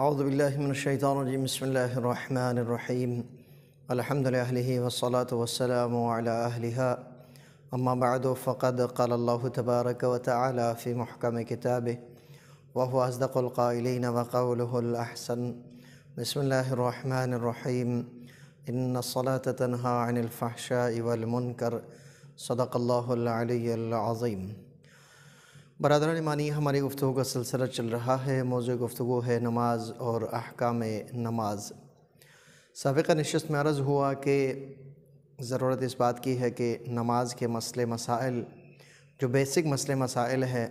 أعوذ بالله من الشيطان الرجيم بسم الله الرحمن الرحيم الحمد لله والصلاة والسلام على أهلها أما بعد فقد قال الله تبارك وتعالى في محكم كتابه وهو أصدق القائلين وقوله الأحسن بسم الله الرحمن الرحيم إن الصلاة تنهى عن الفحشاء والمنكر صدق الله العلي العظيم बरदरान मानी हमारी गुफ्तु का सिलसिला चल रहा है मौजू गुफ्तु है नमाज और अहकाम नमाज सबका नशस्त में अर्ज़ हुआ कि ज़रूरत इस बात की है कि नमाज के मसले मसाइल जो बेसिक मसले मसाइल है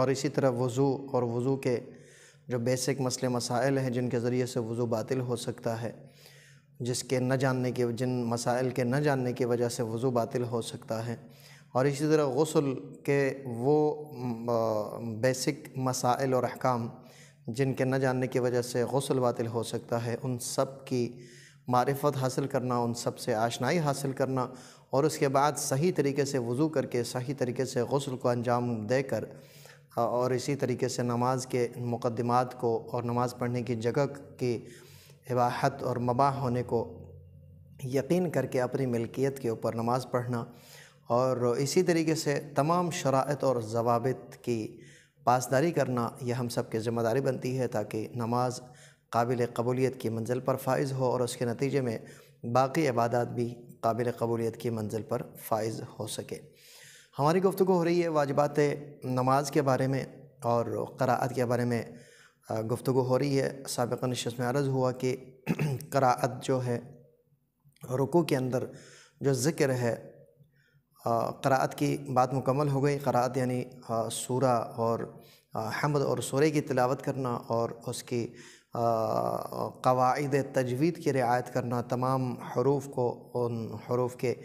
और इसी तरह वज़ू और वज़ू के जो बेसिक मसले मसाइल हैं जिनके ज़रिए से वज़ू बातिल हो सकता है जिसके न जानने के जिन मसाइल के न जानने की वजह से वज़ू बातिल हो सकता है और इसी तरह गसल के वो बेसिक मसाइल और अहकाम जिनके न जानने की वजह से गसल बातिल हो सकता है उन सब की मारफ़त हासिल करना उन सब से आशनाई हासिल करना और उसके बाद सही तरीके से वज़ू करके सही तरीके से गसल को अंजाम देकर और इसी तरीके से नमाज के मुकदमात को और नमाज़ पढ़ने की जगह की हिबाहत और मबाह होने को यकीन करके अपनी मिल्कियत के ऊपर नमाज़ पढ़ना और इसी तरीके से तमाम शराइत और जवाबित की पासदारी करना यह हम सब की ज़िम्मेदारी बनती है ताकि नमाज काबिल कबूलियत की मंजिल पर फाइज हो और उसके नतीजे में बाकी इबादत भी काबिल कबूलियत की मंजिल पर फाइज हो सके हमारी गुफ्तु हो रही है वाजबात नमाज के बारे में और करात के बारे में गुफ्तु हो रही है सबक नशस्त में अर्ज़ हुआ कि करात जो है रुकू के अंदर जो ज़िक्र है क़रात की बात मुकम्मल हो गई क़रात यानी सूरा और हमद और सूर्य की तिलावत करना और उसकी कवायद तजवीद की रियायत करना तमाम हरूफ को उन हरूफ के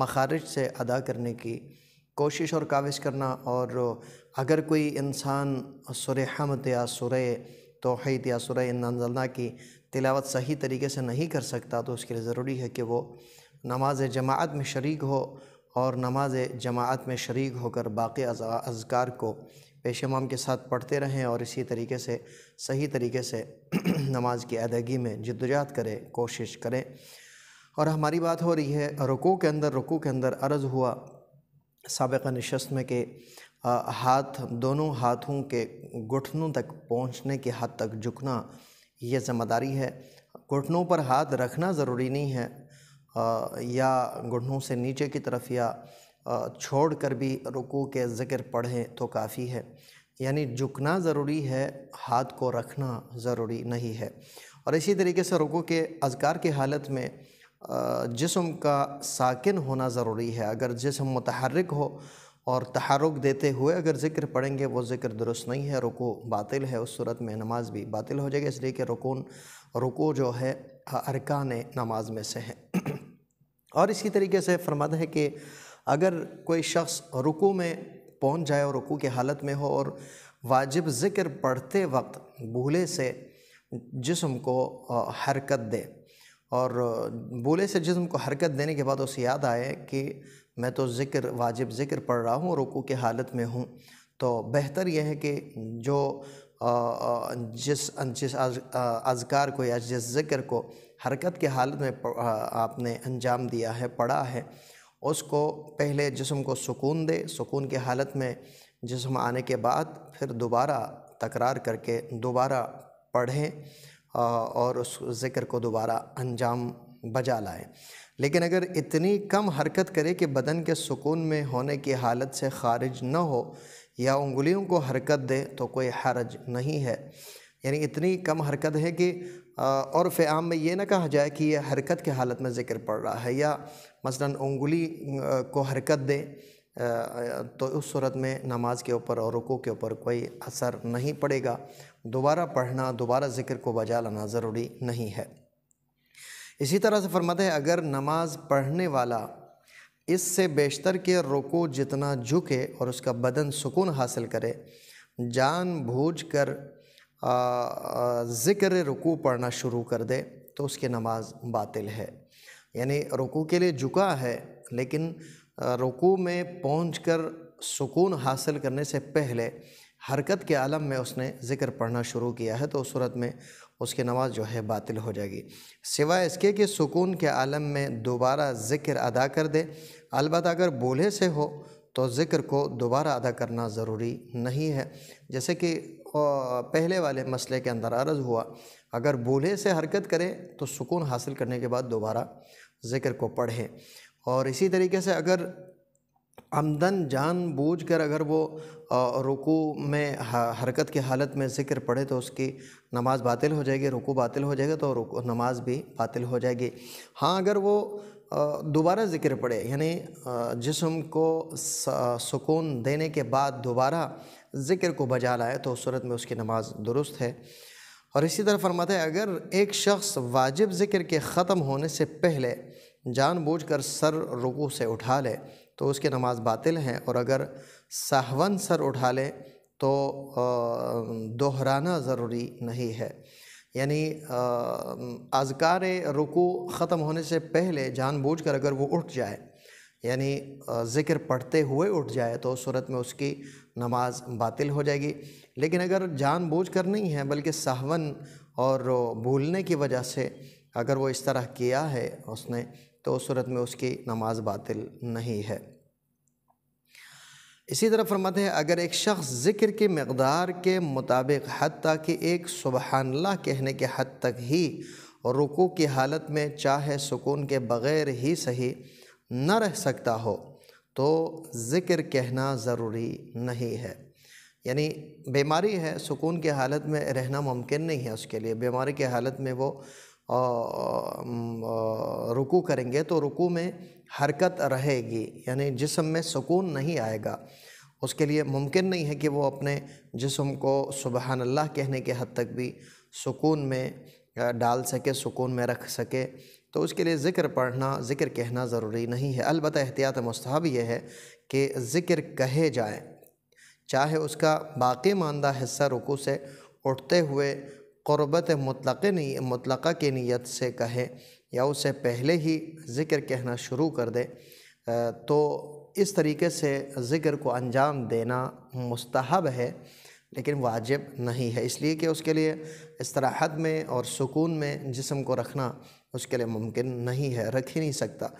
मखारज से अदा करने की कोशिश और काविश करना और अगर कोई इंसान सुर हमद या सुर तोहैद या सुर नजल्ला की तिलावत सही तरीके से नहीं कर सकता तो उसके लिए ज़रूरी है कि वो नमाज जमात में शरीक हो और नमाज जमात में शरीक होकर बाकी अजकार को पेश इमाम के साथ पढ़ते रहें और इसी तरीके से सही तरीके से नमाज की अदायगी में जद्दोजहद करें कोशिश करें और हमारी बात हो रही है रुकू के अंदर रुकू के अंदर अर्ज़ हुआ सबका नशस्त में कि हाथ दोनों हाथों के घुटनों तक पहुंचने के हद तक झुकना ये ज़िम्मेदारी है घुटनों पर हाथ रखना ज़रूरी नहीं है या घुटनों से नीचे की तरफ या छोड़ कर भी रुकू के ज़िक्र पढ़ें तो काफ़ी है यानी झुकना ज़रूरी है हाथ को रखना ज़रूरी नहीं है और इसी तरीके से रुकू के अजकार की हालत में जिसम का साकिन होना ज़रूरी है अगर जिसम मतहरक हो और तहारुक देते हुए अगर ज़िक्र पढ़ेंगे वो ज़िक्र दुरुस्त नहीं है रुको बातिल है उस सूरत में नमाज भी बातिल हो जाएगा इसलिए कि रुकून रुको जो है अरकान नमाज में से हैं और इसी तरीके से फरमाद है कि अगर कोई शख्स रुकू में पहुंच जाए और रुकू की हालत में हो और वाजिब ज़िक्र पढ़ते वक्त भूले से जिसम को हरकत दे और भूले से जिसम को हरकत देने के बाद उसे याद आए कि मैं तो ज़िक्र वाजिब ज़िक्र पढ़ रहा हूँ रुकू की हालत में हूँ तो बेहतर यह है कि जो जिस जिस अजगार को या जिस ज़िक्र को हरकत के हालत में आपने अंजाम दिया है पढ़ा है उसको पहले जिसम को सुकून दे सुकून के हालत में जिसम आने के बाद फिर दोबारा तकरार करके दोबारा पढ़ें और उस ज़िक्र को दोबारा अंजाम बजा लाएं लेकिन अगर इतनी कम हरकत करे कि बदन के सुकून में होने की हालत से खारिज न हो या उंगलियों को हरकत दे तो कोई हरज नहीं है यानी इतनी कम हरकत है कि और फ़्याम में ये ना कहा जाए कि ये हरकत के हालत में ज़िक्र पड़ रहा है या मसलन उंगली को हरकत दे तो उस सूरत में नमाज के ऊपर और रुकू के ऊपर कोई असर नहीं पड़ेगा दोबारा पढ़ना दोबारा ज़िक्र को बजा लाना ज़रूरी नहीं है इसी तरह से फरमाते हैं अगर नमाज़ पढ़ने वाला इससे बेशतर के रुको जितना झुके और उसका बदन सुकून हासिल करे जान भूझ कर ज़िक्र रुकू पढ़ना शुरू कर दे तो उसकी नमाज बातिल है यानी रुकू के लिए झुका है लेकिन रुकू में पहुँच कर सुकून हासिल करने से पहले हरकत के आलम में उसने ज़िक्र पढ़ना शुरू किया है तो उस सूरत में उसकी नमाज़ जो है बातिल हो जाएगी सिवाय इसके कि सुकून के आलम में दोबारा ज़िक्र अदा कर दे अलबत् अगर बोले से हो तो ज़िक्र को दोबारा अदा करना ज़रूरी नहीं है जैसे कि पहले वाले मसले के अंदर अर्ज़ हुआ अगर बूढ़े से हरकत करें तो सुकून हासिल करने के बाद दोबारा ज़िक्र को पढ़ें और इसी तरीके से अगर आमदन जान बूझ कर अगर वो रुकू में हरकत की हालत में ज़िक्र पढ़े तो उसकी नमाज़ बातिल हो जाएगी रुकू बातिल हो जाएगा तो नमाज भी बातिल हो जाएगी हाँ अगर वो दोबारा ज़िक्र पढ़े यानी जिसम को सुकून देने के बाद दोबारा ज़िक्र को बजा लाए तो उस सूरत में उसकी नमाज दुरुस्त है और इसी तरह फरमाते हैं अगर एक शख्स वाजिब ज़िक्र के ख़त्म होने से पहले जानबूझकर सर रुकू से उठा ले तो उसकी नमाज़ बातिल हैं और अगर साहवन सर उठा लें तो दोहराना ज़रूरी नहीं है यानी अजकार रुकू ख़त्म होने से पहले जानबूझकर अगर वो उठ जाए यानी ज़िक्र पढ़ते हुए उठ जाए तो सूरत में उसकी नमाज बातिल हो जाएगी लेकिन अगर जानबूझकर नहीं है बल्कि साहवन और भूलने की वजह से अगर वो इस तरह किया है उसने तो उस सूरत में उसकी नमाज बातिल नहीं है इसी तरह फरमाते हैं अगर एक शख्स ज़िक्र की मकदार के मुताबिक हती कि एक सुबहानला कहने के हद तक ही रुकू की हालत में चाहे सुकून के बग़ैर ही सही न रह सकता हो तो ज़िक्र कहना ज़रूरी नहीं है यानी बीमारी है सुकून की हालत में रहना मुमकिन नहीं है उसके लिए बीमारी की हालत में वो रुकू करेंगे तो रुकू में हरकत रहेगी यानी जिसम में सुकून नहीं आएगा उसके लिए मुमकिन नहीं है कि वो अपने जिसम को सुबहान अल्लाह कहने के हद तक भी सुकून में डाल सके सुकून में रख सके तो उसके लिए ज़िक्र पढ़ना ज़िक्र कहना ज़रूरी नहीं है अलबत् एहतियात मस्तहब यह है कि ज़िक्र कहे जाए चाहे उसका बाकी मानदा हिस्सा रुकू से उठते हुए क़ुरबत मुतलक़ मुतलक़ की नीयत से कहे या उससे पहले ही ज़िक्र कहना शुरू कर दे तो इस तरीके से ज़िक्र को अंजाम देना मुस्तहब है लेकिन वाजिब नहीं है इसलिए कि उसके लिए इसराहत में और सुकून में जिसम को रखना उसके लिए मुमकिन नहीं है रख ही नहीं सकता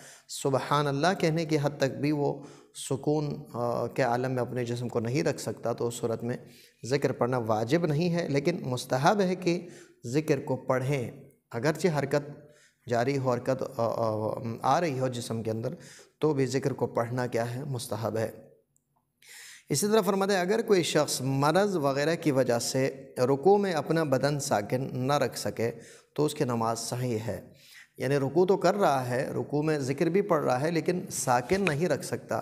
सुबहान कहने की हद तक भी वो सुकून के आलम में अपने जिसम को नहीं रख सकता तो उस सूरत में ज़िक्र पढ़ना वाजिब नहीं है लेकिन मुस्तहब है कि ज़िक्र को पढ़ें अगरचे हरकत जारी हो हरकत आ रही हो जिसम के अंदर तो भी ज़िक्र को पढ़ना क्या है मुस्तहब है इसी तरह फरमाते अगर कोई शख्स मरज़ वगैरह की वजह से रुकू में अपना बदन साकिन न रख सके तो उसकी नमाज सही है यानी रुकू तो कर रहा है रुकू में ज़िक्र भी पड़ रहा है लेकिन साकिन नहीं रख सकता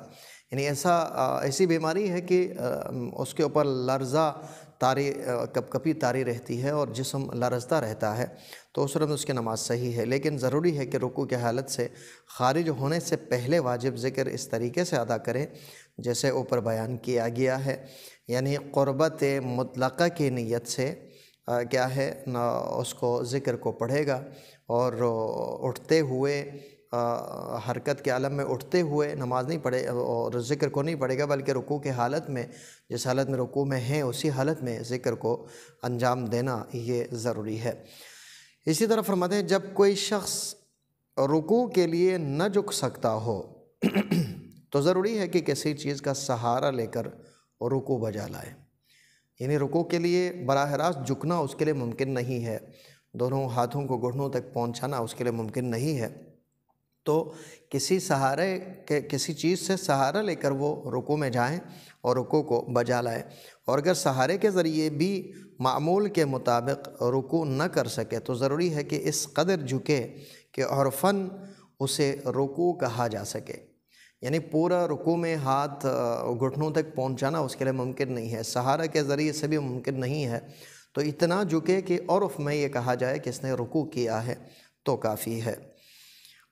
यानी ऐसा ऐसी बीमारी है कि उसके ऊपर लर्जा तारी कप कपी तारी रहती है और जिसम लरजता रहता है तो उस में उसकी नमाज़ सही है लेकिन ज़रूरी है कि रुकू की हालत से खारिज होने से पहले वाजिब ज़िक्र इस तरीके से अदा करें जैसे ऊपर बयान किया गया है यानी क़ुरबत मुतलक़ा की नीयत से क्या है ना उसको ज़िक्र को पढ़ेगा और उठते हुए आ, हरकत के आलम में उठते हुए नमाज़ नहीं पढ़े और ज़िक्र को नहीं पढ़ेगा बल्कि रुकू के हालत में जिस हालत में रुकू में है उसी हालत में ज़िक्र को अंजाम देना ये ज़रूरी है इसी तरह फरमाते हैं जब कोई शख्स रुकू के लिए न झुक सकता हो तो ज़रूरी है कि किसी चीज़ का सहारा लेकर रुकू बजा लाए यानी रुको के लिए बरह रास्त झुकना उसके लिए मुमकिन नहीं है दोनों हाथों को घुटनों तक पहुंचाना उसके लिए मुमकिन नहीं है तो किसी सहारे के किसी चीज़ से सहारा लेकर वो रुको में जाएं और रुको को बजा लाएं और अगर सहारे के ज़रिए भी मामूल के मुताबिक रुको न कर सके तो ज़रूरी है कि इस कदर झुके कि और फन उसे रुको कहा जा सके यानी पूरा रुकू में हाथ घुटनों तक पहुंचाना उसके लिए मुमकिन नहीं है सहारा के ज़रिए से भी मुमकिन नहीं है तो इतना झुके कि और में ये कहा जाए कि इसने रुकू किया है तो काफ़ी है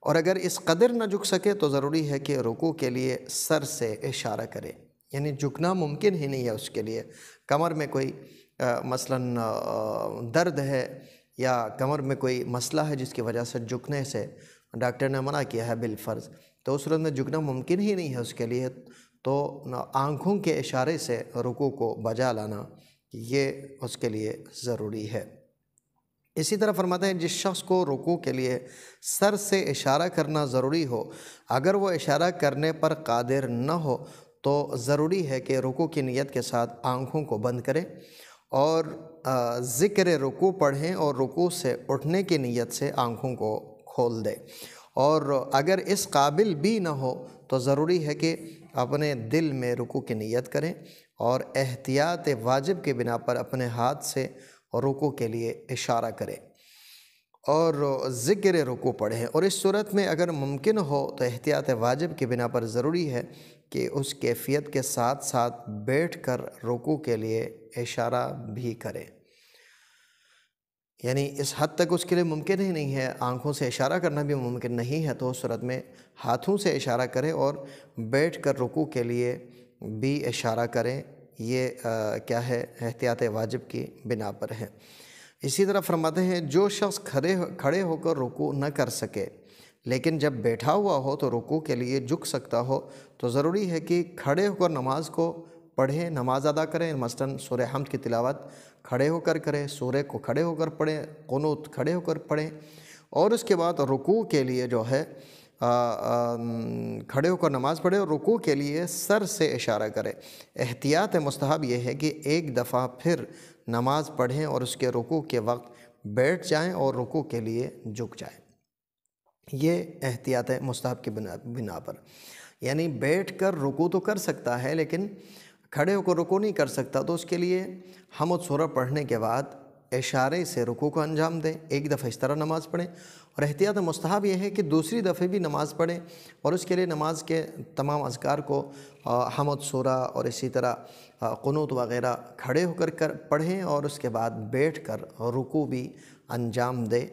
और अगर इस कदर ना झुक सके तो ज़रूरी है कि रुकू के लिए सर से इशारा करे यानी झुकना मुमकिन ही नहीं है उसके लिए कमर में कोई आ, मसलन आ, दर्द है या कमर में कोई मसला है जिसकी वजह से झुकने से डॉक्टर ने मना किया है बिलफ़र्ज़ तो उस सूरत में झुकना मुमकिन ही नहीं है उसके लिए तो आँखों के इशारे से रुकू को बजा लाना ये उसके लिए ज़रूरी है इसी तरह फरमाते हैं जिस शख्स को रुकू के लिए सर से इशारा करना ज़रूरी हो अगर वो इशारा करने पर कादिर न हो तो ज़रूरी है कि रुकू की नीयत के साथ आँखों को बंद करें और ज़िक्र रुकू पढ़ें और रुकू से उठने की नीयत से आँखों को खोल दे और अगर इस काबिल भी ना हो तो ज़रूरी है कि अपने दिल में रुकू की नीयत करें और एहतियात वाजिब के बिना पर अपने हाथ से रुकू के लिए इशारा करें और ज़िक्र रुकू पढ़ें और इस सूरत में अगर मुमकिन हो तो एहतियात वाजिब के बिना पर ज़रूरी है कि उस कैफियत के साथ साथ बैठ कर रुकू के लिए इशारा भी करें यानी इस हद तक उसके लिए मुमकिन ही नहीं है आँखों से इशारा करना भी मुमकिन नहीं है तो उस सूरत में हाथों से इशारा करें और बैठ कर रुकू के लिए भी इशारा करें ये आ, क्या है एहतियात वाजिब की बिना पर है इसी तरह फरमाते हैं जो शख्स खड़े खड़े होकर रुकू न कर सके लेकिन जब बैठा हुआ हो तो रुकू के लिए झुक सकता हो तो ज़रूरी है कि खड़े होकर नमाज को पढ़ें नमाज़ अदा करें मसलन सूर्य हमद की तिलावत खड़े होकर करें सूर्य को खड़े होकर पढ़ें कनूत खड़े होकर पढ़ें और उसके बाद रुकू के लिए जो है आ, आ, खड़े होकर नमाज़ पढ़े और रुकू के लिए सर से इशारा करें एहतियात मस्तहब यह है कि एक दफ़ा फिर नमाज़ पढ़ें और उसके रुकू के वक्त बैठ जाएं और रुकू के लिए झुक जाएं ये एहतियात मस्तहब के बिना बिना पर यानी बैठ कर रुकू तो कर सकता है लेकिन खड़े होकर रुको नहीं कर सकता तो उसके लिए हम उस सूरह पढ़ने के बाद इशारे से रुको को अंजाम दें एक दफ़ा इस तरह नमाज़ पढ़ें और एहतियात मुस्तहब यह है कि दूसरी दफ़े भी नमाज़ पढ़ें और उसके लिए नमाज के तमाम अजगार को हमद सूरा और इसी तरह क़नूत वगैरह खड़े होकर कर पढ़ें और उसके बाद बैठ कर रुको भी अंजाम दें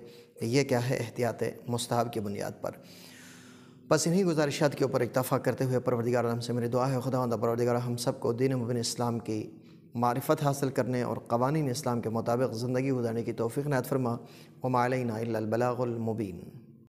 यह क्या है एहतियात मुस्तहब की बुनियाद पर बस इन्हीं गुजारिशात के ऊपर इतफ़ा करते हुए परवरदिगार आलम से मेरी दुआ है खुदा परवरदिगार हम सब को दीन मुबिन इस्लाम की मारफत हासिल करने और कवानीन इस्लाम के मुताबिक ज़िंदगी गुजारने की तोफ़ी नायत फरमा वमालना